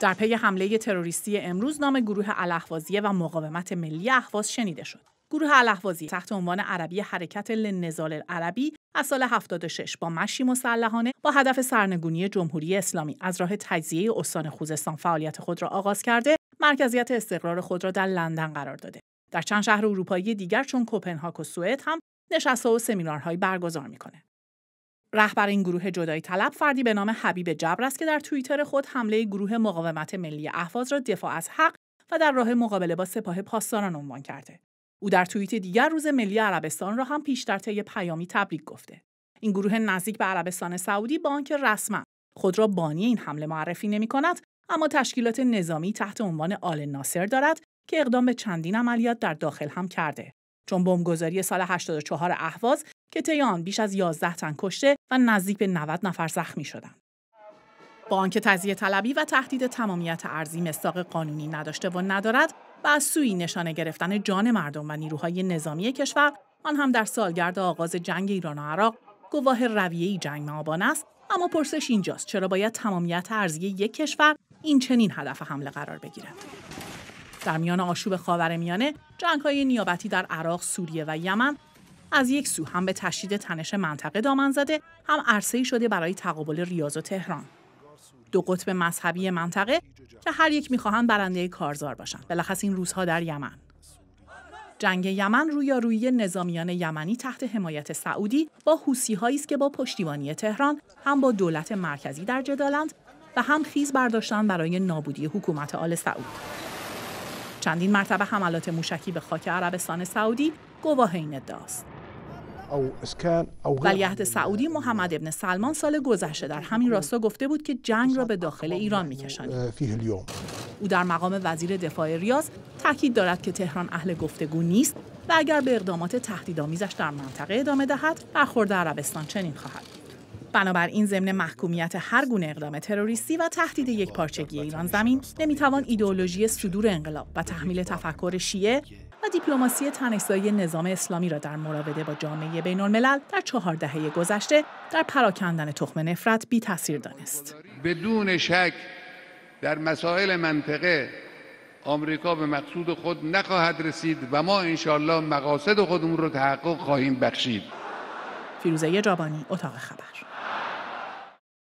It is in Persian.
در پی حمله تروریستی امروز نام گروه الاحوازیه و مقاومت ملی احواز شنیده شد. گروه الاحوازی تحت عنوان عربی حرکت لنزال العربی از سال 76 با مشی مسلحانه با هدف سرنگونی جمهوری اسلامی از راه تجزیه استان خوزستان فعالیت خود را آغاز کرده مرکزیت استقرار خود را در لندن قرار داده در چند شهر اروپایی دیگر چون کوپنهاک و سوئد هم نشست‌ها و سمینارهایی برگزار می‌کند. رهبر این گروه جدایی طلب فردی به نام حبیب جبر است که در توییتر خود حمله گروه مقاومت ملی احواز را دفاع از حق و در راه مقابله با سپاه پاسداران عنوان کرده. او در توییت دیگر روز ملی عربستان را هم پیش در طی پیامی تبریک گفته. این گروه نزدیک به عربستان سعودی با آنکه رسما خود را بانی این حمله معرفی نمی کند، اما تشکیلات نظامی تحت عنوان آل ناصر دارد که اقدام به چندین عملیات در داخل هم کرده. چون بمبگذاری سال 84 احواز که طی بیش از 11 تن کشته و نزدیک به 90 نفر زخمی شدند. با آنکه تزیه طلبی و تهدید تمامیت ارزی مساق قانونی نداشته و ندارد و از سوی نشانه گرفتن جان مردم و نیروهای نظامی کشور آن هم در سالگرد آغاز جنگ ایران و عراق گواه رویه جنگ آبان است اما پرسش اینجاست چرا باید تمامیت ارزی یک کشور این چنین هدف حمله قرار بگیرد در میان آشوب خاورمیانه جنگهای نیابتی در عراق سوریه و یمن از یک سو هم به تشدید تنش منطقه دامن زده هم عرصه‌ای شده برای تقابل ریاض و تهران دو قطب مذهبی منطقه که هر یک میخواهند برنده کارزار باشند بالاخص این روزها در یمن جنگ یمن روی نظامیان یمنی تحت حمایت سعودی با هایی است که با پشتیبانی تهران هم با دولت مرکزی در جدالند و هم خیز برداشتن برای نابودی حکومت آل سعود چندین مرتبه حملات موشکی به خاک عربستان سعودی گواه این ادعاست ولیعهد سعودی محمد ابن سلمان سال گذشته در همین راستا گفته بود که جنگ را به داخل ایران میکشانیم او در مقام وزیر دفاع ریاض تاکید دارد که تهران اهل گفتگو نیست و اگر به اقدامات تهدیدآمیزش در منطقه ادامه دهد برخورد عربستان چنین خواهد بنابراین ضمن محکومیت هر گونه اقدام تروریستی و تهدید پارچگی ایران زمین نمیتوان ایدئولوژی صدور انقلاب و تحمیل تفکر شیعه و دیپلماسی تنش‌زایی نظام اسلامی را در مراوده با جامعه بین الملل در چهار دهه گذشته در پراکندن تخم نفرت بی تاثیر دانست. بدون شک در مسائل منطقه آمریکا به مقصود خود نخواهد رسید و ما انشالله مقاصد خودمون رو تحقق خواهیم بخشید. فیروزه جابانی اتاق خبر